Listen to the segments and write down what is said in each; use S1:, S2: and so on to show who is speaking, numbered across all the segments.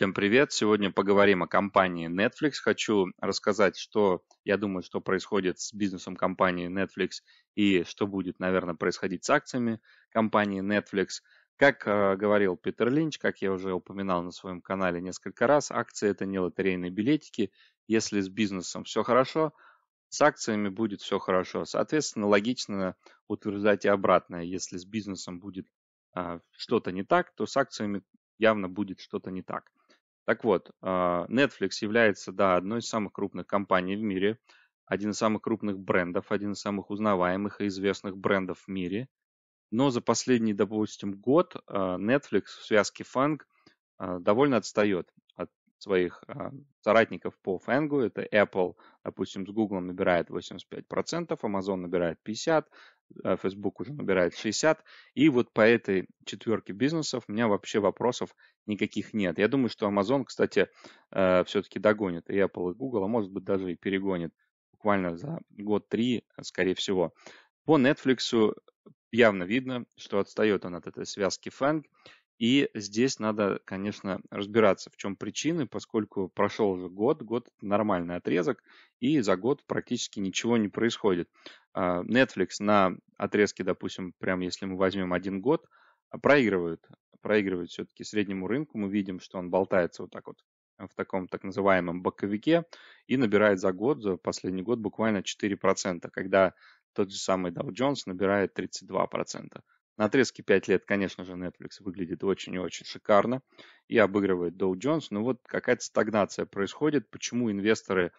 S1: Всем привет! Сегодня поговорим о компании Netflix. Хочу рассказать, что я думаю, что происходит с бизнесом компании Netflix и что будет, наверное, происходить с акциями компании Netflix. Как э, говорил Питер Линч, как я уже упоминал на своем канале несколько раз, акции это не лотерейные билетики. Если с бизнесом все хорошо, с акциями будет все хорошо. Соответственно, логично утверждать и обратное. Если с бизнесом будет э, что-то не так, то с акциями явно будет что-то не так. Так вот, а, Netflix является, да, одной из самых крупных компаний в мире, один из самых крупных брендов, один из самых узнаваемых и известных брендов в мире. Но за последний, допустим, год а, Netflix в связке Fang а, довольно отстает от своих соратников по Фэнгу. Это Apple, допустим, с Google набирает 85%, Amazon набирает 50%, Э, Facebook уже набирает 60. И вот по этой четверке бизнесов у меня вообще вопросов никаких нет. Я думаю, что Amazon, кстати, э, все-таки догонит и Apple, и Google, а может быть даже и перегонит буквально за год-три, э, скорее всего. По Netflix явно видно, что отстает он от этой связки Фэнг. И здесь надо, конечно, разбираться, в чем причины, поскольку прошел уже год, год это нормальный отрезок, и за год практически ничего не происходит. А, Netflix на отрезке, допустим, прям если мы возьмем один год, а, проигрывает, проигрывает все-таки среднему рынку. Мы видим, что он болтается вот так вот э, в таком так называемом боковике и набирает за год, за последний год буквально 4%, когда тот же самый Dow Jones набирает 32%. На отрезке 5 лет, конечно же, Netflix выглядит очень и очень шикарно и обыгрывает Dow Jones. Но вот какая-то стагнация происходит. Почему инвесторы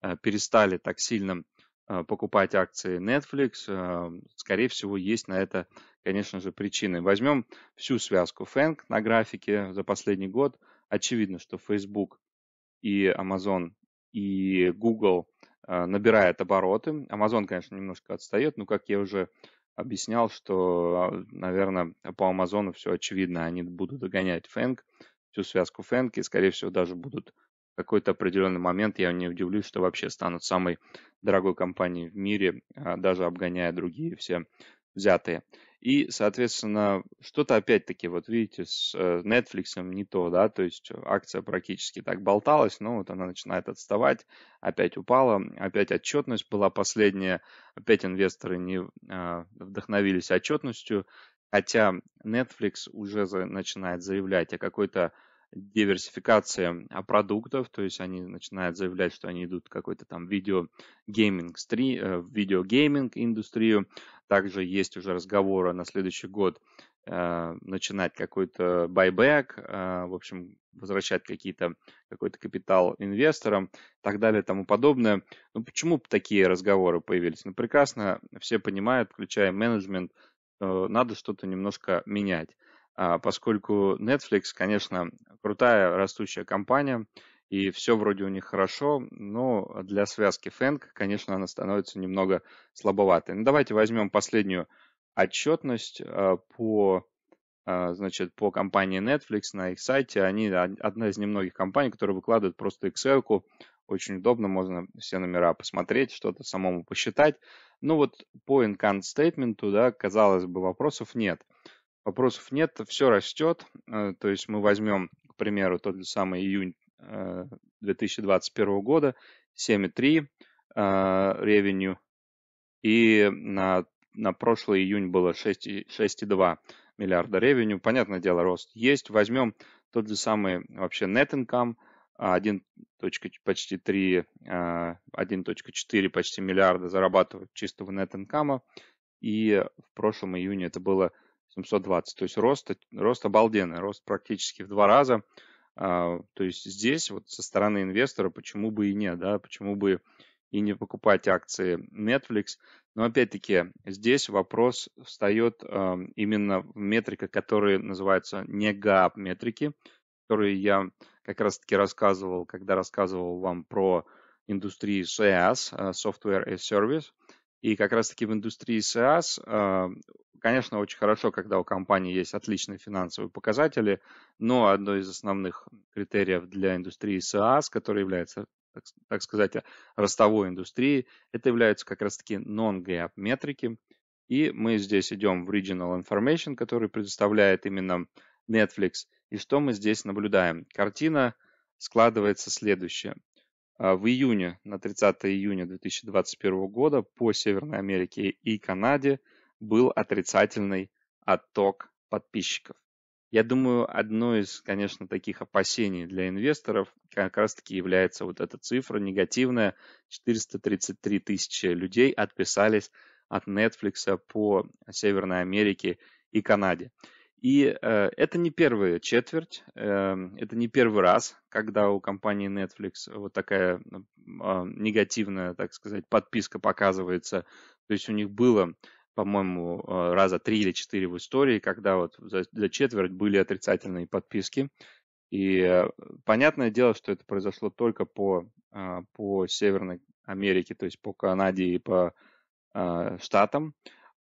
S1: э, перестали так сильно э, покупать акции Netflix, э, скорее всего, есть на это, конечно же, причины. Возьмем всю связку FANG на графике за последний год. Очевидно, что Facebook и Amazon и Google набирает обороты. Amazon, конечно, немножко отстает, но, как я уже объяснял, что, а, наверное, по Амазону все очевидно, они будут догонять Фэнк, всю связку Фэнк, и, скорее всего, даже будут в какой-то определенный момент, я не удивлюсь, что вообще станут самой дорогой компанией в мире, а, даже обгоняя другие все взятые. И, соответственно, что-то опять-таки, вот видите, с э, Netflix не то, да, то есть акция практически так болталась, но вот она начинает отставать, опять упала, опять отчетность была последняя, опять инвесторы не а, вдохновились отчетностью, хотя Netflix уже начинает заявлять о какой-то диверсификации а, продуктов, то есть они начинают заявлять, что они идут какой-то там видео гейминг э, видео гейминг индустрию, также есть уже разговоры на следующий год э, начинать какой-то байбэк, э, в общем, возвращать какие-то, какой-то капитал инвесторам и так далее и тому подобное. Ну, почему такие разговоры появились? Ну, прекрасно, все понимают, включая менеджмент, э, надо что-то немножко менять а поскольку Netflix, конечно, крутая растущая компания, и все вроде у них хорошо, но для связки Фэнк, конечно, она становится немного слабоватой. Ну, давайте возьмем последнюю отчетность э, по э, значит, по компании Netflix на их сайте. Они одна из немногих компаний, которые выкладывают просто Excel-ку. Очень удобно, можно все номера посмотреть, что-то самому посчитать. Ну вот по income statement, да, казалось бы, вопросов нет. Вопросов нет, все растет. Э, то есть мы возьмем, к примеру, тот же самый июнь 2021 э, года 7,3 ревеню, э, и на, на прошлый июнь было 6,2 миллиарда ревеню. Понятное дело, рост есть. Возьмем тот же самый вообще net income, 1, почти 3, 1.4 э, почти миллиарда зарабатывают чистого net income, и в прошлом июне это было 720. То есть рост, рост обалденный, рост практически в два раза – а, то есть здесь вот со стороны инвестора почему бы и нет да, почему бы и не покупать акции Netflix. Но опять-таки здесь вопрос встает а, именно в метриках, которые называются не GAAP метрики, которые я как раз-таки рассказывал, когда рассказывал вам про индустрии SaaS, а, Software as Service. И как раз-таки в индустрии SaaS Конечно, очень хорошо, когда у компании есть отличные финансовые показатели, но одно из основных критериев для индустрии SaaS, которая является, так, так сказать, э, ростовой индустрией, это являются как раз-таки non-GAAP метрики. И мы здесь идем в Regional Information, который предоставляет именно Netflix. И что мы здесь наблюдаем? Картина складывается следующая: В июне, на 30 июня 2021 года по Северной Америке и Канаде – был отрицательный отток подписчиков. Я думаю, одно из, конечно, таких опасений для инвесторов как раз-таки является вот эта цифра негативная. 433 тысячи людей отписались от Netflix по Северной Америке и Канаде. И э, это не первая четверть, э, это не первый раз, когда у компании Netflix вот такая э, негативная, так сказать, подписка показывается. То есть у них было по-моему, э, раза три или четыре в истории, когда вот за, за четверть были отрицательные подписки. И э, понятное дело, что это произошло только по, э, по Северной Америке, то есть по Канаде и по Штатам.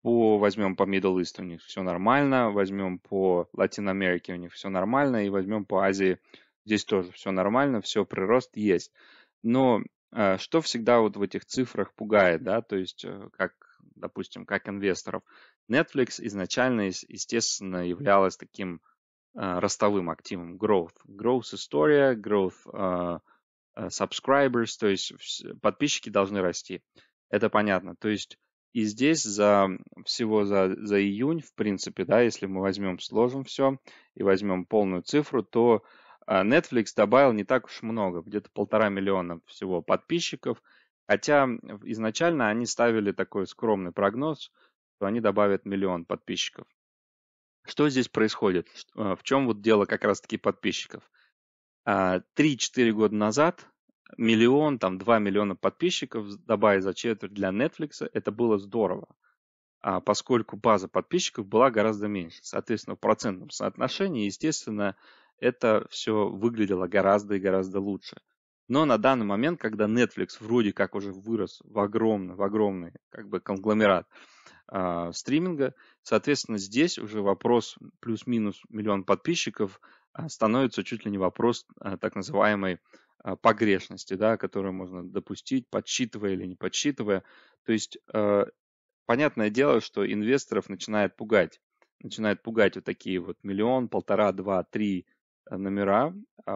S1: По, возьмем по Middle East, у них все нормально, возьмем по Латиноамерике, у них все нормально, и возьмем по Азии, здесь тоже все нормально, все, прирост есть. Но что всегда вот в этих цифрах пугает, да, то есть как допустим, как инвесторов, Netflix изначально, естественно, являлась таким э, ростовым активом growth. Growth история, growth э, э subscribers, то есть подписчики должны расти. Это понятно. То есть и здесь за всего за, за июнь, в принципе, да, если мы возьмем, сложим все и возьмем полную цифру, то э, Netflix добавил не так уж много, где-то полтора миллиона всего подписчиков – Хотя изначально они ставили такой скромный прогноз, что они добавят миллион подписчиков. Что здесь происходит? Э, в чем вот дело как раз-таки подписчиков? 3-4 а, года назад миллион, там 2 миллиона подписчиков, добавить за четверть для Netflix, это было здорово, а поскольку база подписчиков была гораздо меньше. Соответственно, в процентном соотношении, естественно, это все выглядело гораздо и гораздо лучше. Но на данный момент, когда Netflix вроде как уже вырос в огромный, в огромный как бы конгломерат э, стриминга, соответственно, здесь уже вопрос плюс-минус миллион подписчиков э, становится чуть ли не вопрос э, так называемой э, погрешности, да, которую можно допустить, подсчитывая или не подсчитывая. То есть, э, понятное дело, что инвесторов начинает пугать. Начинает пугать вот такие вот миллион, полтора, два, три номера,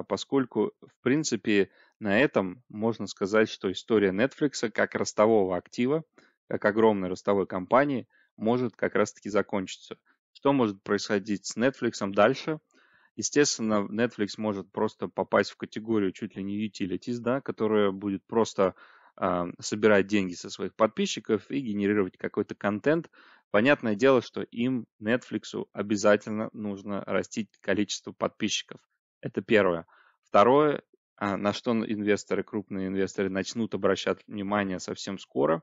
S1: поскольку, в принципе, на этом можно сказать, что история Netflix как ростового актива, как огромной ростовой компании, может как раз-таки закончиться. Что может происходить с Netflix дальше? Естественно, Netflix может просто попасть в категорию чуть ли не utilities, да, которая будет просто э, собирать деньги со своих подписчиков и генерировать какой-то контент. Понятное дело, что им, Netflix, обязательно нужно растить количество подписчиков. Это первое. Второе, а, на что инвесторы, крупные инвесторы начнут обращать внимание совсем скоро.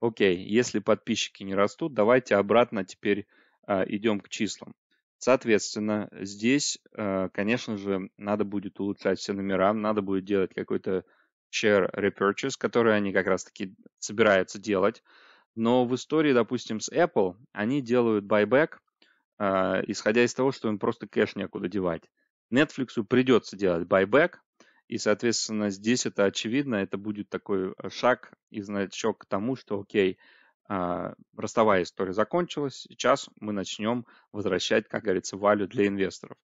S1: Окей, если подписчики не растут, давайте обратно теперь а, идем к числам. Соответственно, здесь, а, конечно же, надо будет улучшать все номера, надо будет делать какой-то share repurchase, который они как раз-таки собираются делать. Но в истории, допустим, с Apple, они делают buyback, исходя из того, что им просто кэш некуда девать. Netflix придется делать buyback, и, соответственно, здесь это очевидно, это будет такой э, шаг и значок к тому, что, окей, а, ростовая история закончилась, сейчас мы начнем возвращать, как говорится, валю для инвесторов.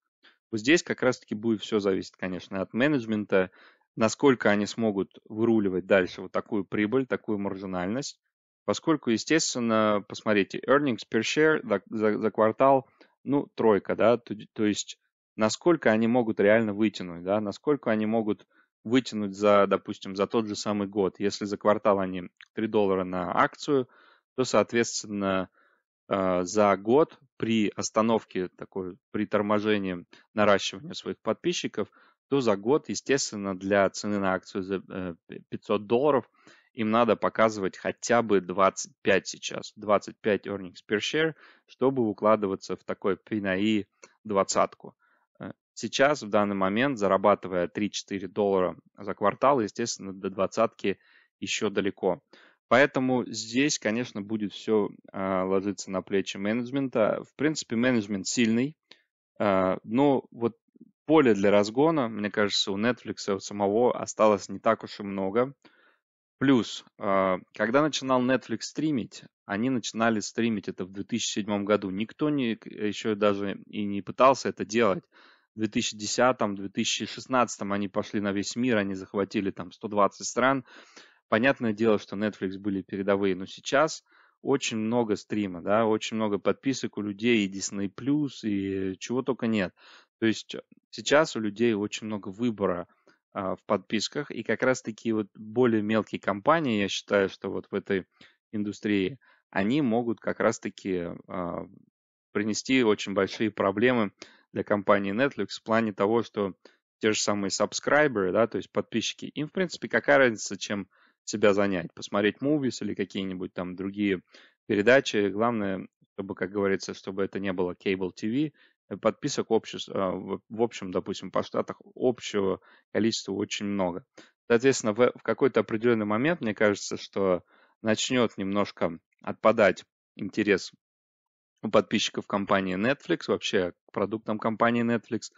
S1: Вот здесь как раз-таки будет все зависеть, конечно, от менеджмента, насколько они смогут выруливать дальше вот такую прибыль, такую маржинальность, поскольку, естественно, посмотрите, earnings per share за, за, за квартал, ну, тройка, да, то, то есть насколько они могут реально вытянуть, да, насколько они могут вытянуть за, допустим, за тот же самый год. Если за квартал они 3 доллара на акцию, то, соответственно, э, за год при остановке, такой, при торможении наращивания своих подписчиков, то за год, естественно, для цены на акцию за 500 э, долларов им надо показывать хотя бы 25 сейчас, 25 earnings per share, чтобы укладываться в такой PNI двадцатку. Сейчас, в данный момент, зарабатывая 3-4 доллара за квартал, естественно, до двадцатки еще далеко. Поэтому здесь, конечно, будет все а, ложиться на плечи менеджмента. В принципе, менеджмент сильный, а, но вот поле для разгона, мне кажется, у Netflix у самого осталось не так уж и много. Плюс, а, когда начинал Netflix стримить, они начинали стримить это в 2007 году. Никто не, еще даже и не пытался это делать в 2010-2016 они пошли на весь мир, они захватили там 120 стран. Понятное дело, что Netflix были передовые, но сейчас очень много стрима, да, очень много подписок у людей, и Disney+, Plus и чего только нет. То есть сейчас у людей очень много выбора а, в подписках, и как раз такие вот более мелкие компании, я считаю, что вот в этой индустрии, они могут как раз-таки а, принести очень большие проблемы для компании Netflix в плане того, что те же самые сабскрайберы, да, то есть подписчики, им, в принципе, какая разница, чем себя занять, посмотреть мувис или какие-нибудь там другие передачи. Главное, чтобы, как говорится, чтобы это не было cable TV, э, подписок общества, э, в общем, допустим, по штатах общего количества очень много. Соответственно, в какой-то определенный момент, мне кажется, что начнет немножко отпадать интерес подписчиков компании Netflix, вообще к продуктам компании Netflix.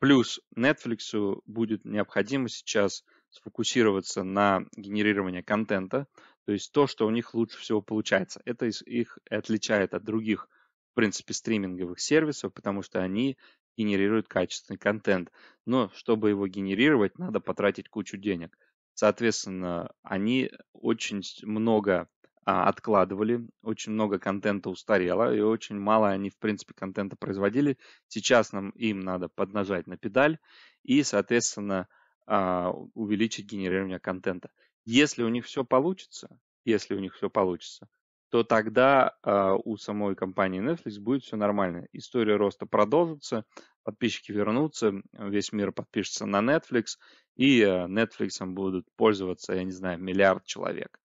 S1: Плюс Netflix будет необходимо сейчас сфокусироваться на генерировании контента, то есть то, что у них лучше всего получается. Это их отличает от других, в принципе, стриминговых сервисов, потому что они генерируют качественный контент. Но чтобы его генерировать, надо потратить кучу денег. Соответственно, они очень много а, откладывали, очень много контента устарело, и очень мало они, в принципе, контента производили. Сейчас нам им надо поднажать на педаль и, соответственно, а, увеличить генерирование контента. Если у них все получится, если у них все получится, то тогда э, у самой компании Netflix будет все нормально. История роста продолжится, подписчики вернутся, весь мир подпишется на Netflix, и э, Netflix будут пользоваться, я не знаю, миллиард человек.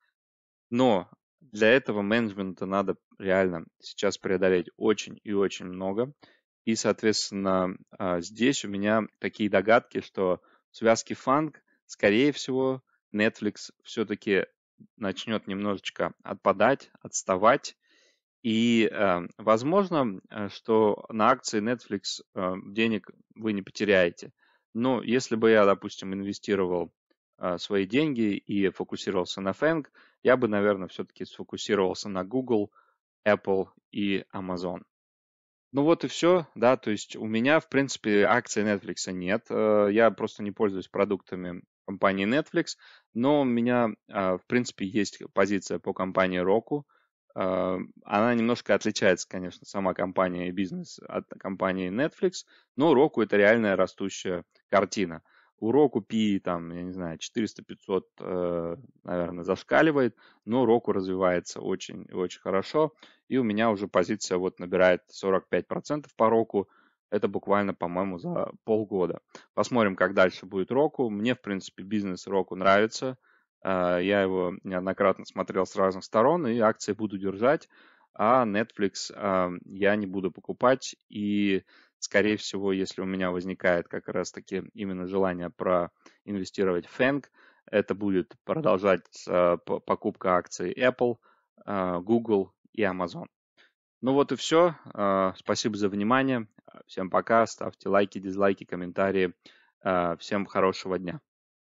S1: Но для этого менеджмента надо реально сейчас преодолеть очень и очень много. И, соответственно, а, здесь у меня такие догадки, что в связке фанк, скорее всего, Netflix все-таки начнет немножечко отпадать, отставать. И, э, возможно, э, что на акции Netflix э, денег вы не потеряете. Но если бы я, допустим, инвестировал а, свои деньги и фокусировался на Фэнг, я бы, наверное, все-таки сфокусировался на Google, Apple и Amazon. Ну вот и все, да, то есть у меня, в принципе, акций Netflix нет, э, я просто не пользуюсь продуктами компании Netflix, но у меня, а, в принципе, есть позиция по компании Roku, э, она немножко отличается, конечно, сама компания и бизнес от компании Netflix, но Roku это реальная растущая картина – Уроку Пи, там, я не знаю, 400-500, э, наверное, зашкаливает, но Року развивается очень-очень хорошо, и у меня уже позиция вот набирает 45% процентов по Року, это буквально, по-моему, за полгода. Посмотрим, как дальше будет Року. Мне, в принципе, бизнес Року нравится. Э, я его неоднократно смотрел с разных сторон, и акции буду держать. А Netflix э, я не буду покупать. И Скорее всего, если у меня возникает как раз-таки именно желание проинвестировать в фэнк, это будет продолжать покупка акций Apple, а, Google и Amazon. Ну вот и все. А, спасибо за внимание. Всем пока. Ставьте лайки, дизлайки, комментарии. А, всем хорошего дня.